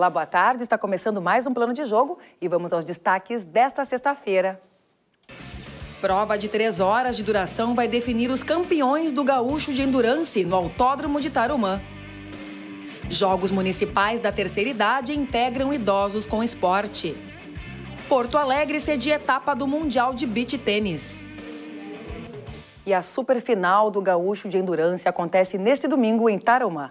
Olá, boa tarde. Está começando mais um plano de jogo e vamos aos destaques desta sexta-feira. Prova de três horas de duração vai definir os campeões do gaúcho de endurance no Autódromo de Tarumã. Jogos municipais da terceira idade integram idosos com esporte. Porto Alegre cedia etapa do Mundial de Beach Tênis. E a superfinal do gaúcho de endurance acontece neste domingo em Tarumã.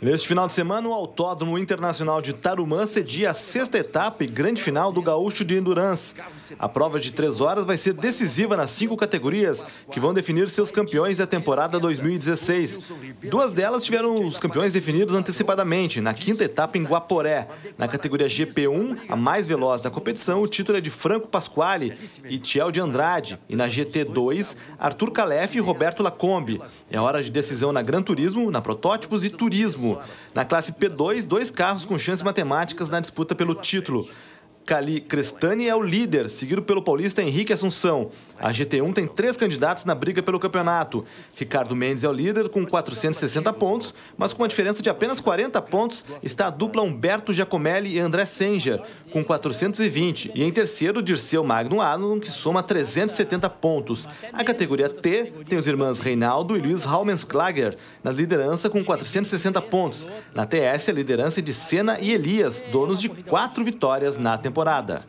Neste final de semana, o Autódromo Internacional de Tarumã cedia a sexta etapa e grande final do Gaúcho de Endurance. A prova de três horas vai ser decisiva nas cinco categorias, que vão definir seus campeões da temporada 2016. Duas delas tiveram os campeões definidos antecipadamente, na quinta etapa em Guaporé. Na categoria GP1, a mais veloz da competição, o título é de Franco Pasquale e Tiel de Andrade. E na GT2, Arthur Calef e Roberto Lacombe. É hora de decisão na Gran Turismo, na Protótipos e Turismo ciclismo. Na classe P2, dois carros com chances matemáticas na disputa pelo título. Cali Crestani é o líder, seguido pelo paulista Henrique Assunção. A GT1 tem três candidatos na briga pelo campeonato. Ricardo Mendes é o líder com 460 pontos, mas com a diferença de apenas 40 pontos está a dupla Humberto Giacomelli e André Senja, com 420. E em terceiro, Dirceu Magno Arnon, que soma 370 pontos. A categoria T tem os irmãos Reinaldo e Luiz Haumensklager, na liderança com 460 pontos. Na TS, a liderança é de Senna e Elias, donos de quatro vitórias na temporada.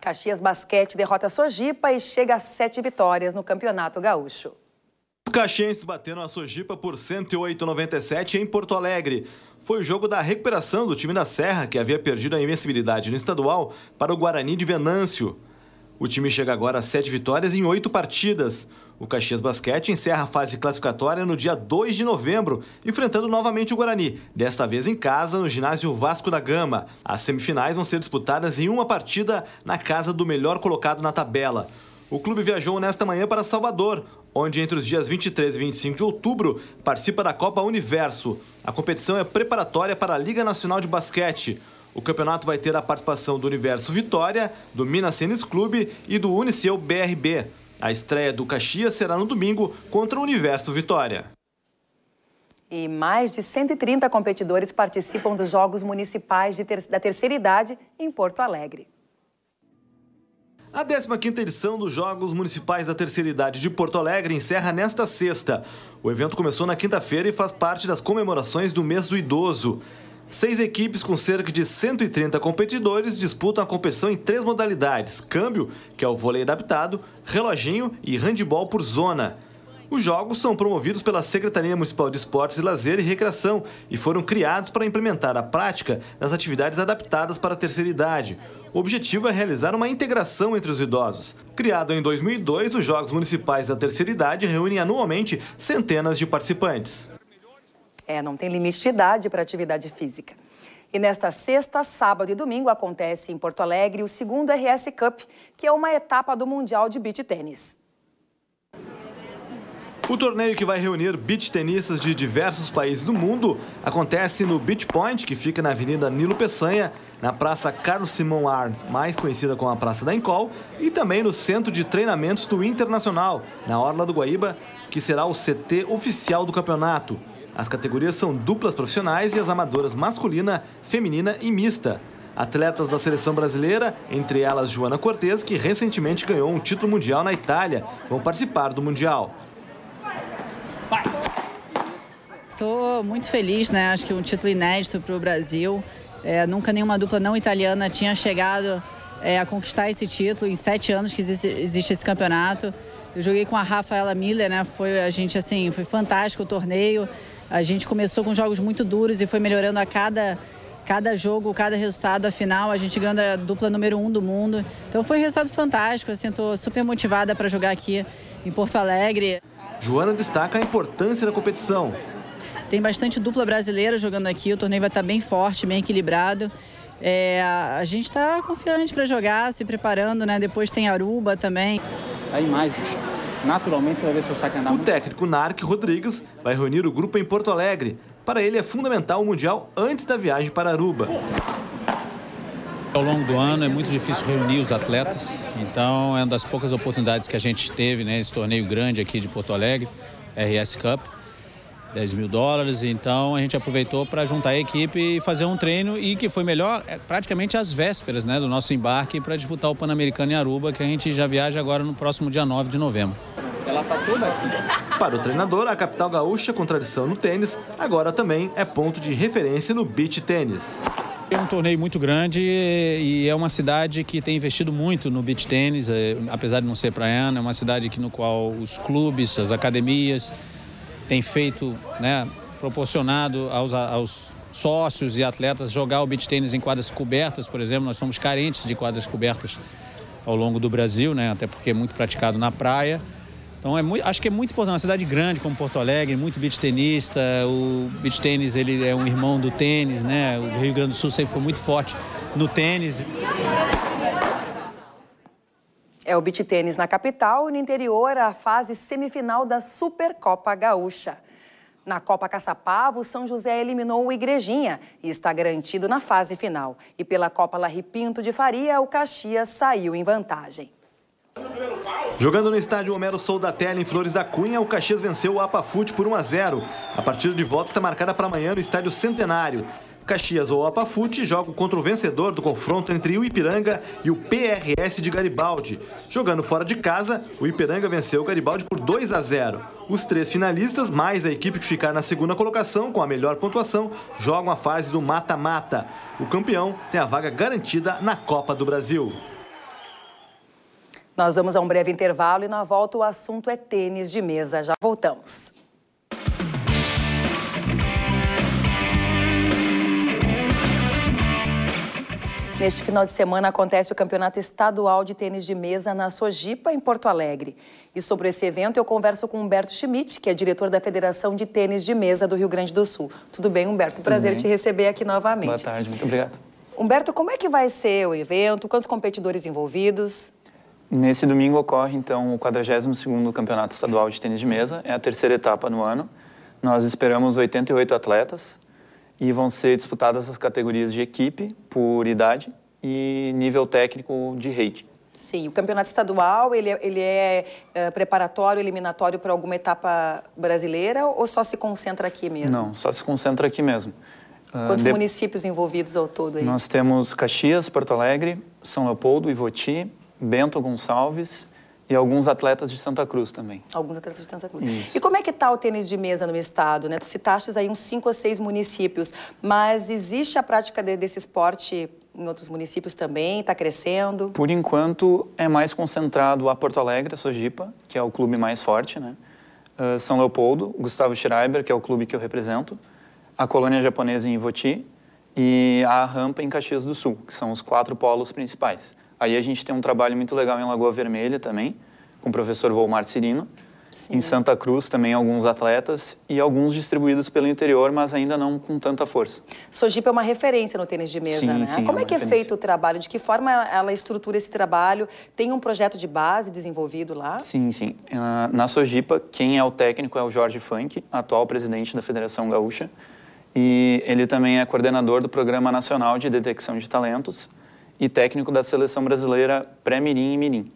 Caxias Basquete derrota a Sojipa e chega a sete vitórias no Campeonato Gaúcho. Os caxienses bateram a Sojipa por 108,97 em Porto Alegre. Foi o jogo da recuperação do time da Serra, que havia perdido a invencibilidade no estadual, para o Guarani de Venâncio. O time chega agora a sete vitórias em oito partidas. O Caxias Basquete encerra a fase classificatória no dia 2 de novembro, enfrentando novamente o Guarani, desta vez em casa, no ginásio Vasco da Gama. As semifinais vão ser disputadas em uma partida na casa do melhor colocado na tabela. O clube viajou nesta manhã para Salvador, onde entre os dias 23 e 25 de outubro participa da Copa Universo. A competição é preparatória para a Liga Nacional de Basquete. O campeonato vai ter a participação do Universo Vitória, do Minas Tênis Clube e do Uniceu BRB. A estreia do Caxias será no domingo contra o Universo Vitória. E mais de 130 competidores participam dos Jogos Municipais ter... da Terceira Idade em Porto Alegre. A 15ª edição dos Jogos Municipais da Terceira Idade de Porto Alegre encerra nesta sexta. O evento começou na quinta-feira e faz parte das comemorações do mês do idoso. Seis equipes com cerca de 130 competidores disputam a competição em três modalidades: câmbio, que é o vôlei adaptado, reloginho e handebol por zona. Os jogos são promovidos pela Secretaria Municipal de Esportes e Lazer e Recreação e foram criados para implementar a prática das atividades adaptadas para a terceira idade. O objetivo é realizar uma integração entre os idosos. Criado em 2002, os Jogos Municipais da Terceira Idade reúnem anualmente centenas de participantes. É, não tem limite de idade para atividade física. E nesta sexta, sábado e domingo acontece em Porto Alegre o segundo RS Cup, que é uma etapa do Mundial de Beach Tênis. O torneio que vai reunir beach tenistas de diversos países do mundo acontece no Beach Point, que fica na Avenida Nilo Peçanha, na Praça Carlos Simão Arns, mais conhecida como a Praça da Encol, e também no Centro de Treinamentos do Internacional, na Orla do Guaíba, que será o CT oficial do campeonato. As categorias são duplas profissionais e as amadoras masculina, feminina e mista. Atletas da seleção brasileira, entre elas Joana Cortes, que recentemente ganhou um título mundial na Itália, vão participar do Mundial. Estou muito feliz, né? Acho que um título inédito para o Brasil. É, nunca nenhuma dupla não italiana tinha chegado é, a conquistar esse título em sete anos que existe, existe, esse campeonato. Eu joguei com a Rafaela Miller, né? Foi a gente assim, foi fantástico o torneio. A gente começou com jogos muito duros e foi melhorando a cada cada jogo, cada resultado, afinal a gente ganhando a dupla número um do mundo. Então foi um resultado fantástico, assim, tô super motivada para jogar aqui em Porto Alegre. Joana destaca a importância da competição. Tem bastante dupla brasileira jogando aqui, o torneio vai estar bem forte, bem equilibrado. É, a gente está confiante para jogar, se preparando, né? Depois tem Aruba também. Sai mais bicho. Naturalmente você vai ver seu saque andar. O técnico Narc Rodrigues vai reunir o grupo em Porto Alegre. Para ele é fundamental o Mundial antes da viagem para Aruba. Ao longo do ano é muito difícil reunir os atletas, então é uma das poucas oportunidades que a gente teve nesse né, torneio grande aqui de Porto Alegre, RS Cup. 10 mil dólares, então a gente aproveitou para juntar a equipe e fazer um treino e que foi melhor é, praticamente às vésperas né, do nosso embarque para disputar o Pan-Americano em Aruba, que a gente já viaja agora no próximo dia 9 de novembro. Ela tá toda aqui. Para o treinador, a capital gaúcha, com tradição no tênis, agora também é ponto de referência no beach tênis. É um torneio muito grande e é uma cidade que tem investido muito no beach tênis, é, apesar de não ser praiana, é uma cidade que, no qual os clubes, as academias, tem feito, né, proporcionado aos, aos sócios e atletas jogar o beach tênis em quadras cobertas, por exemplo. Nós somos carentes de quadras cobertas ao longo do Brasil, né, até porque é muito praticado na praia. Então é muito, acho que é muito importante. É uma cidade grande como Porto Alegre, muito beach tenista. O beach tênis ele é um irmão do tênis, né? O Rio Grande do Sul sempre foi muito forte no tênis. É o beat tênis na capital e no interior a fase semifinal da Supercopa Gaúcha. Na Copa Caçapava, o São José eliminou o Igrejinha e está garantido na fase final. E pela Copa Larri Pinto de Faria, o Caxias saiu em vantagem. Jogando no estádio Homero Soldatelli em Flores da Cunha, o Caxias venceu o Apafute por 1 a 0. A partida de volta está marcada para amanhã no estádio Centenário. Caxias ou Apafute jogam contra o vencedor do confronto entre o Ipiranga e o PRS de Garibaldi. Jogando fora de casa, o Ipiranga venceu o Garibaldi por 2 a 0. Os três finalistas, mais a equipe que ficar na segunda colocação com a melhor pontuação, jogam a fase do mata-mata. O campeão tem a vaga garantida na Copa do Brasil. Nós vamos a um breve intervalo e na volta o assunto é tênis de mesa. Já voltamos. Neste final de semana acontece o Campeonato Estadual de Tênis de Mesa na Sojipa, em Porto Alegre. E sobre esse evento eu converso com Humberto Schmidt, que é diretor da Federação de Tênis de Mesa do Rio Grande do Sul. Tudo bem, Humberto? Prazer bem. te receber aqui novamente. Boa tarde, muito obrigado. Humberto, como é que vai ser o evento? Quantos competidores envolvidos? Nesse domingo ocorre, então, o 42º Campeonato Estadual de Tênis de Mesa. É a terceira etapa no ano. Nós esperamos 88 atletas e vão ser disputadas as categorias de equipe por idade e nível técnico de rede. Sim, o campeonato estadual, ele, é, ele é, é preparatório, eliminatório para alguma etapa brasileira ou só se concentra aqui mesmo? Não, só se concentra aqui mesmo. Ah, Quantos de... municípios envolvidos ao todo aí? Nós temos Caxias, Porto Alegre, São Leopoldo, Ivoti, Bento Gonçalves, e alguns atletas de Santa Cruz também. Alguns atletas de Santa Cruz. Isso. E como é que está o tênis de mesa no estado? Né? Tu citaste aí uns cinco ou seis municípios, mas existe a prática de, desse esporte em outros municípios também? Está crescendo? Por enquanto, é mais concentrado a Porto Alegre, a Sojipa, que é o clube mais forte, né? Uh, São Leopoldo, Gustavo Schreiber, que é o clube que eu represento, a colônia japonesa em Ivoti e a Rampa em Caxias do Sul, que são os quatro polos principais. Aí a gente tem um trabalho muito legal em Lagoa Vermelha também, com o professor Volmar Cirino. Sim. Em Santa Cruz também alguns atletas e alguns distribuídos pelo interior, mas ainda não com tanta força. Sojipa é uma referência no tênis de mesa, sim, né? Sim, é Como é, é que referência. é feito o trabalho? De que forma ela estrutura esse trabalho? Tem um projeto de base desenvolvido lá? Sim, sim. Ah, na Sojipa, quem é o técnico é o Jorge Funk, atual presidente da Federação Gaúcha. E ele também é coordenador do Programa Nacional de Detecção de Talentos, e técnico da seleção brasileira pré-mirim e mirim.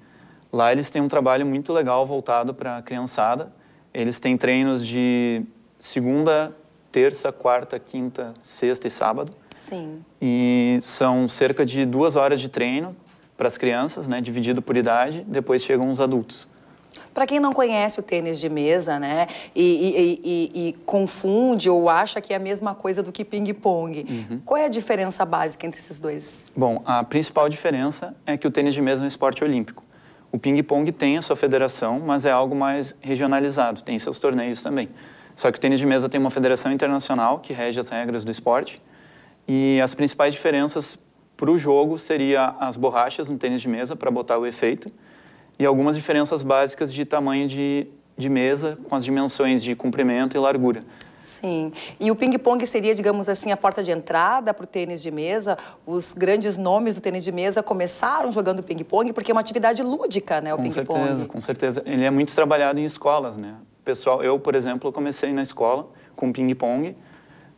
Lá eles têm um trabalho muito legal voltado para a criançada. Eles têm treinos de segunda, terça, quarta, quinta, sexta e sábado. Sim. E são cerca de duas horas de treino para as crianças, né, dividido por idade. Depois chegam os adultos. Para quem não conhece o tênis de mesa, né, e, e, e, e, confunde ou acha que é a mesma coisa do que ping-pong, uhum. qual é a diferença básica entre esses dois? Bom, a principal diferença é que o tênis de mesa é um esporte olímpico. O ping-pong tem a sua federação, mas é algo mais regionalizado, tem seus torneios também. Só que o tênis de mesa tem uma federação internacional que rege as regras do esporte. E as principais diferenças para o jogo seria as borrachas no tênis de mesa para botar o efeito e algumas diferenças básicas de tamanho de, de mesa, com as dimensões de comprimento e largura. Sim. E o ping-pong seria, digamos assim, a porta de entrada para o tênis de mesa. Os grandes nomes do tênis de mesa começaram jogando ping-pong, porque é uma atividade lúdica, né, o ping-pong. Com ping certeza, com certeza. Ele é muito trabalhado em escolas, né? Pessoal, eu, por exemplo, comecei na escola com ping-pong.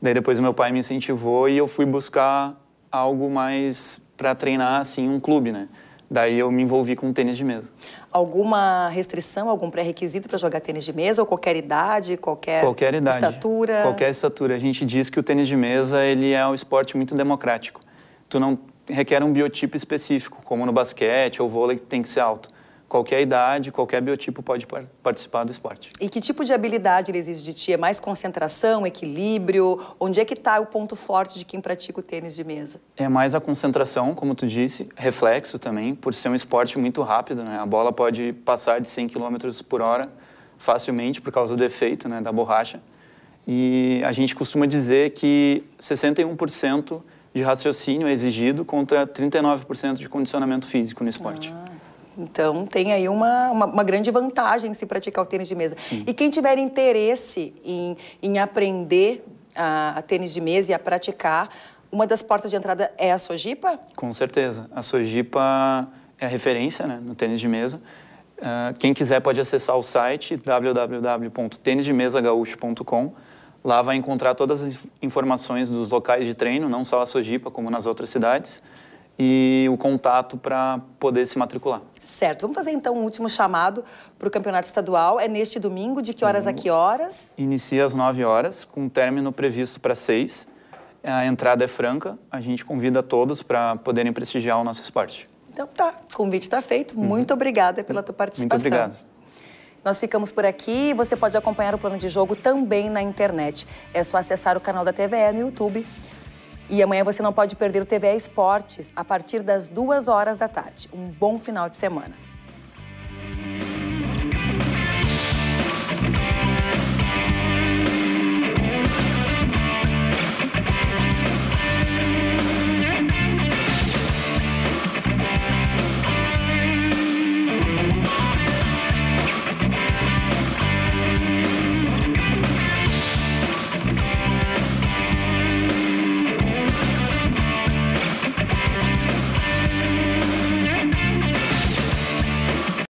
Daí depois meu pai me incentivou e eu fui buscar algo mais para treinar, assim, um clube, né? Daí eu me envolvi com tênis de mesa. Alguma restrição, algum pré-requisito para jogar tênis de mesa? Ou qualquer idade, qualquer, qualquer idade, estatura? Qualquer estatura. A gente diz que o tênis de mesa ele é um esporte muito democrático. Tu não requer um biotipo específico, como no basquete ou vôlei, que tem que ser alto qualquer idade, qualquer biotipo pode participar do esporte. E que tipo de habilidade ele exige de ti? É mais concentração, equilíbrio? Onde é que está o ponto forte de quem pratica o tênis de mesa? É mais a concentração, como tu disse, reflexo também, por ser um esporte muito rápido, né? A bola pode passar de 100 km por hora facilmente por causa do efeito né, da borracha. E a gente costuma dizer que 61% de raciocínio é exigido contra 39% de condicionamento físico no esporte. Ah. Então, tem aí uma, uma, uma grande vantagem se praticar o tênis de mesa. Sim. E quem tiver interesse em, em aprender a, a tênis de mesa e a praticar, uma das portas de entrada é a Sojipa? Com certeza. A Sojipa é a referência né, no tênis de mesa. Uh, quem quiser pode acessar o site www.tênisdemesagaúcho.com. Lá vai encontrar todas as informações dos locais de treino, não só a Sojipa, como nas outras cidades e o contato para poder se matricular. Certo. Vamos fazer então um último chamado para o campeonato estadual. É neste domingo, de que horas domingo. a que uhum. horas? Inicia às 9 horas, com término previsto para 6. É, a entrada é franca. A gente convida todos para poderem prestigiar o nosso esporte. Então tá, o convite está feito. Uhum. Muito obrigada pela tua participação. Muito obrigado. Nós ficamos por aqui. Você pode acompanhar o plano de jogo também na internet. É só acessar o canal da TVE no YouTube. E amanhã você não pode perder o TV Esportes a partir das duas horas da tarde. Um bom final de semana.